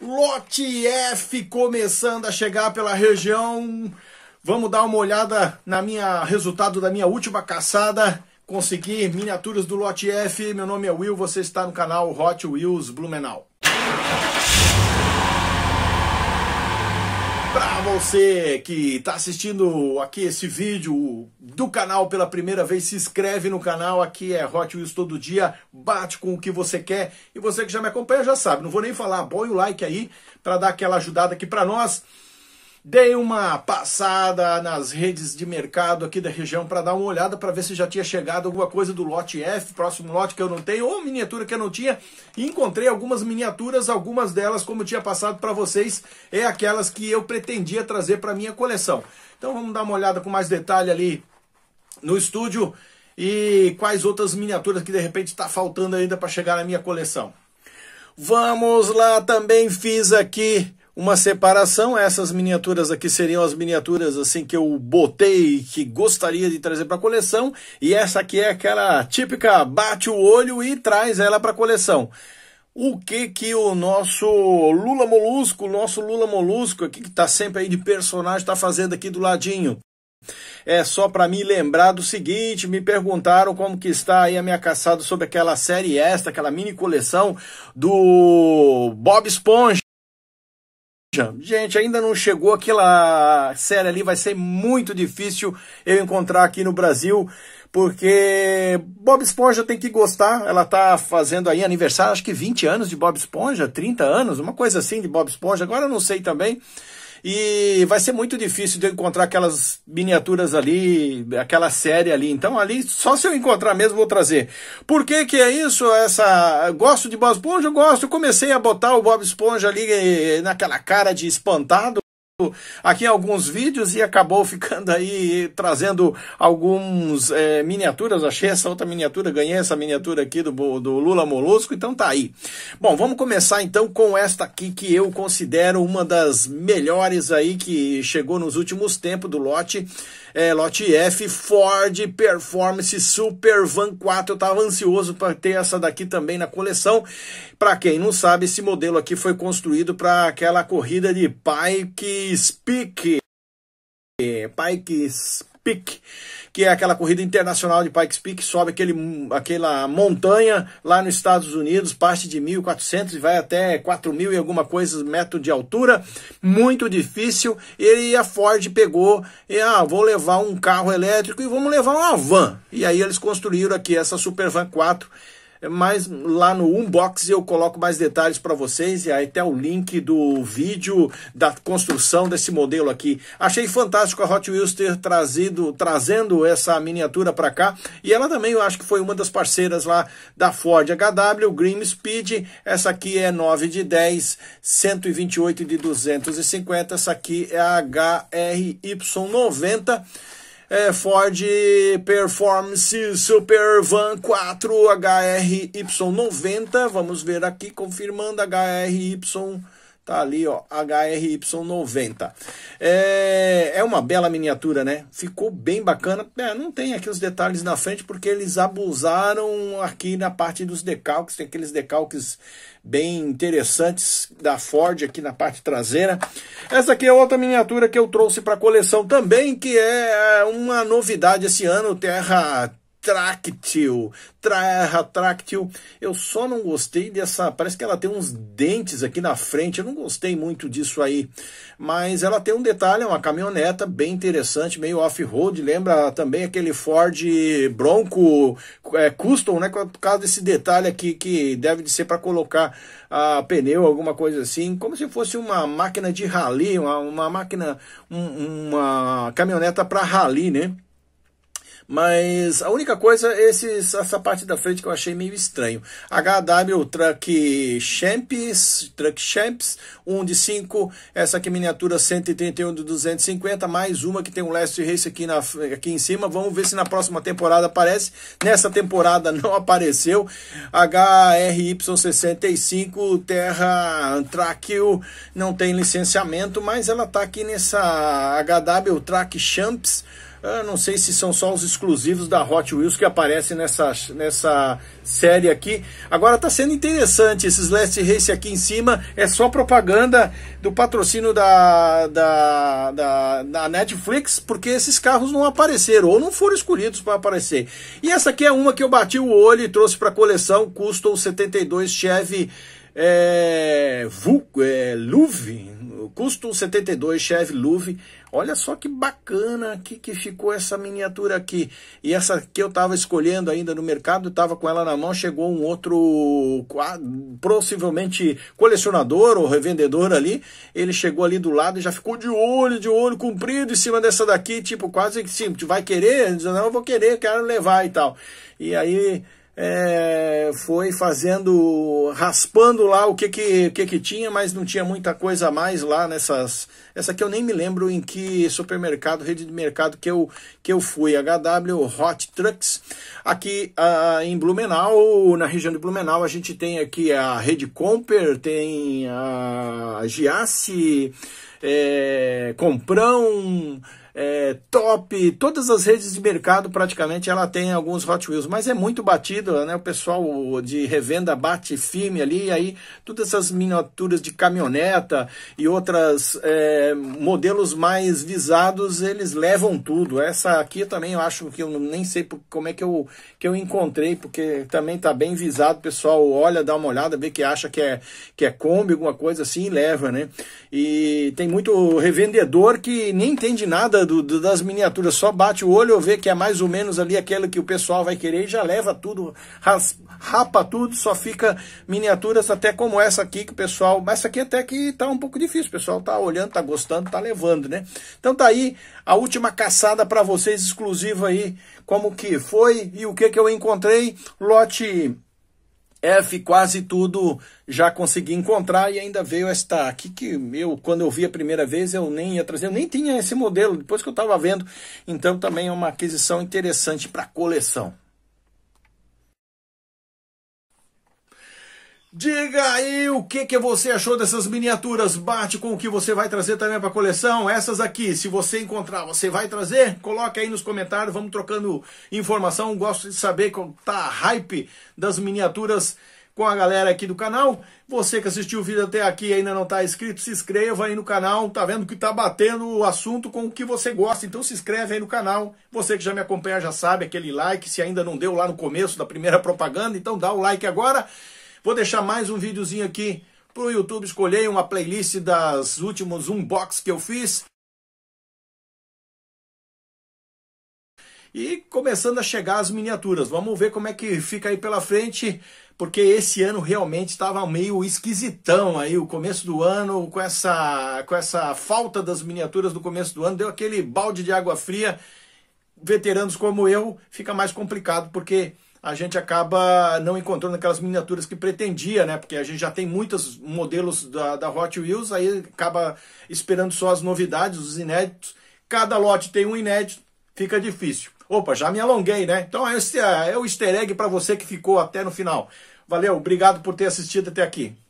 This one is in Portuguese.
Lote F começando a chegar pela região. Vamos dar uma olhada na minha resultado da minha última caçada. Consegui miniaturas do lote F. Meu nome é Will, você está no canal Hot Wheels Blumenau. Para você que está assistindo aqui esse vídeo do canal pela primeira vez, se inscreve no canal, aqui é Hot Wheels todo dia, bate com o que você quer. E você que já me acompanha já sabe, não vou nem falar, põe o like aí para dar aquela ajudada aqui para nós. Dei uma passada nas redes de mercado aqui da região para dar uma olhada para ver se já tinha chegado alguma coisa do lote F, próximo lote que eu não tenho, ou miniatura que eu não tinha. E encontrei algumas miniaturas, algumas delas, como tinha passado para vocês, é aquelas que eu pretendia trazer para minha coleção. Então vamos dar uma olhada com mais detalhe ali no estúdio e quais outras miniaturas que de repente está faltando ainda para chegar na minha coleção. Vamos lá, também fiz aqui uma separação. Essas miniaturas aqui seriam as miniaturas assim que eu botei que gostaria de trazer para coleção e essa aqui é aquela típica bate o olho e traz ela para coleção. O que que o nosso Lula Molusco, o nosso Lula Molusco aqui que está sempre aí de personagem está fazendo aqui do ladinho? É só para me lembrar do seguinte, me perguntaram como que está aí a minha caçada sobre aquela série extra, aquela mini coleção do Bob Esponja. Gente, ainda não chegou aquela série ali, vai ser muito difícil eu encontrar aqui no Brasil, porque Bob Esponja tem que gostar, ela tá fazendo aí aniversário, acho que 20 anos de Bob Esponja, 30 anos, uma coisa assim de Bob Esponja, agora eu não sei também. E vai ser muito difícil de encontrar aquelas miniaturas ali, aquela série ali. Então ali, só se eu encontrar mesmo, vou trazer. Por que que é isso? Essa Gosto de Bob Esponja? Eu gosto. comecei a botar o Bob Esponja ali eh, naquela cara de espantado aqui alguns vídeos e acabou ficando aí trazendo alguns é, miniaturas, achei essa outra miniatura, ganhei essa miniatura aqui do, do Lula Molusco, então tá aí. Bom, vamos começar então com esta aqui que eu considero uma das melhores aí que chegou nos últimos tempos do lote, é, lote F Ford Performance Super Van 4, eu tava ansioso para ter essa daqui também na coleção, para quem não sabe, esse modelo aqui foi construído para aquela corrida de pai que que Peak. Pikes Peak, que é aquela corrida internacional de Pikes Peak, sobe aquele, aquela montanha lá nos Estados Unidos, parte de 1.400 e vai até 4.000 e alguma coisa metro de altura, muito difícil. E a Ford pegou, e, ah, vou levar um carro elétrico e vamos levar uma van. E aí eles construíram aqui essa Supervan 4 mas lá no Unbox eu coloco mais detalhes para vocês e até o link do vídeo da construção desse modelo aqui. Achei fantástico a Hot Wheels ter trazido, trazendo essa miniatura para cá e ela também eu acho que foi uma das parceiras lá da Ford HW, Grim Speed, essa aqui é 9 de 10, 128 de 250, essa aqui é a HRY90, é, Ford Performance Super Van 4 HRY90. Vamos ver aqui, confirmando HRY90. Tá ali, ó, HRY90. É, é uma bela miniatura, né? Ficou bem bacana. É, não tem aqui os detalhes na frente, porque eles abusaram aqui na parte dos decalques. Tem aqueles decalques bem interessantes da Ford aqui na parte traseira. Essa aqui é outra miniatura que eu trouxe para a coleção também, que é, é uma novidade esse ano. Terra tráctil, tra tráctil. Eu só não gostei dessa, parece que ela tem uns dentes aqui na frente. Eu não gostei muito disso aí. Mas ela tem um detalhe, é uma caminhoneta bem interessante, meio off-road, lembra também aquele Ford Bronco é, Custom, né, por causa desse detalhe aqui que deve ser para colocar a ah, pneu, alguma coisa assim, como se fosse uma máquina de rally, uma, uma máquina, um, uma caminhoneta para rally, né? Mas a única coisa é essa parte da frente que eu achei meio estranho. HW Truck Champs, Truck Champs, 1 de 5. Essa aqui miniatura 131 de 250, mais uma que tem um Last Race aqui, na, aqui em cima. Vamos ver se na próxima temporada aparece. Nessa temporada não apareceu. HRY65 Terra Truck não tem licenciamento, mas ela está aqui nessa HW Truck Champs eu ah, não sei se são só os exclusivos da Hot Wheels que aparecem nessa, nessa série aqui. Agora tá sendo interessante, esses Last Race aqui em cima é só propaganda do patrocínio da, da, da, da Netflix, porque esses carros não apareceram ou não foram escolhidos para aparecer. E essa aqui é uma que eu bati o olho e trouxe para coleção, Custom 72 Chevy é, é, Luve, custo 72 Chevy Luve Olha só que bacana que, que ficou essa miniatura aqui. E essa que eu estava escolhendo ainda no mercado, estava com ela na mão, chegou um outro, possivelmente colecionador ou revendedor ali. Ele chegou ali do lado e já ficou de olho, de olho comprido em cima dessa daqui, tipo quase que sim, vai querer? não, eu vou querer, quero levar e tal. E aí é, foi fazendo, raspando lá o que, que, que, que tinha, mas não tinha muita coisa a mais lá nessas. Essa que eu nem me lembro em que supermercado, rede de mercado que eu, que eu fui, HW Hot Trucks. Aqui ah, em Blumenau, na região de Blumenau, a gente tem aqui a rede Comper, tem a Giasse, é, Comprão é, Top, todas as redes de mercado praticamente ela tem alguns Hot Wheels, mas é muito batido, né? O pessoal de revenda bate firme ali, e aí todas essas miniaturas de caminhoneta e outras é, modelos mais visados, eles levam tudo. Essa aqui também eu acho que eu nem sei como é que eu, que eu encontrei, porque também tá bem visado, o pessoal olha, dá uma olhada, vê que acha que é, que é Kombi, alguma coisa assim, e leva, né? E tem muito revendedor que nem entende nada do, do, das miniaturas, só bate o olho eu vê que é mais ou menos ali aquela que o pessoal vai querer e já leva tudo, ras, rapa tudo, só fica miniaturas até como essa aqui que o pessoal, mas essa aqui até que tá um pouco difícil, o pessoal tá olhando, tá gostando, tá levando, né? Então tá aí a última caçada para vocês exclusiva aí, como que foi e o que que eu encontrei, lote F quase tudo já consegui encontrar e ainda veio esta aqui que meu? quando eu vi a primeira vez eu nem ia trazer, eu nem tinha esse modelo, depois que eu estava vendo. Então também é uma aquisição interessante para coleção. Diga aí o que, que você achou dessas miniaturas. Bate com o que você vai trazer também para a coleção. Essas aqui, se você encontrar, você vai trazer? Coloque aí nos comentários, vamos trocando informação. Gosto de saber qual tá a hype das miniaturas com a galera aqui do canal. Você que assistiu o vídeo até aqui e ainda não está inscrito, se inscreva aí no canal. Tá vendo que tá batendo o assunto com o que você gosta, então se inscreve aí no canal. Você que já me acompanha já sabe, aquele like. Se ainda não deu lá no começo da primeira propaganda, então dá o like agora. Vou deixar mais um videozinho aqui para o YouTube Escolhi uma playlist das últimos unbox que eu fiz. E começando a chegar as miniaturas. Vamos ver como é que fica aí pela frente, porque esse ano realmente estava meio esquisitão aí o começo do ano, com essa com essa falta das miniaturas do começo do ano, deu aquele balde de água fria. Veteranos como eu, fica mais complicado porque a gente acaba não encontrando aquelas miniaturas que pretendia, né? Porque a gente já tem muitos modelos da, da Hot Wheels, aí acaba esperando só as novidades, os inéditos. Cada lote tem um inédito, fica difícil. Opa, já me alonguei, né? Então esse é, é o easter egg para você que ficou até no final. Valeu, obrigado por ter assistido até aqui.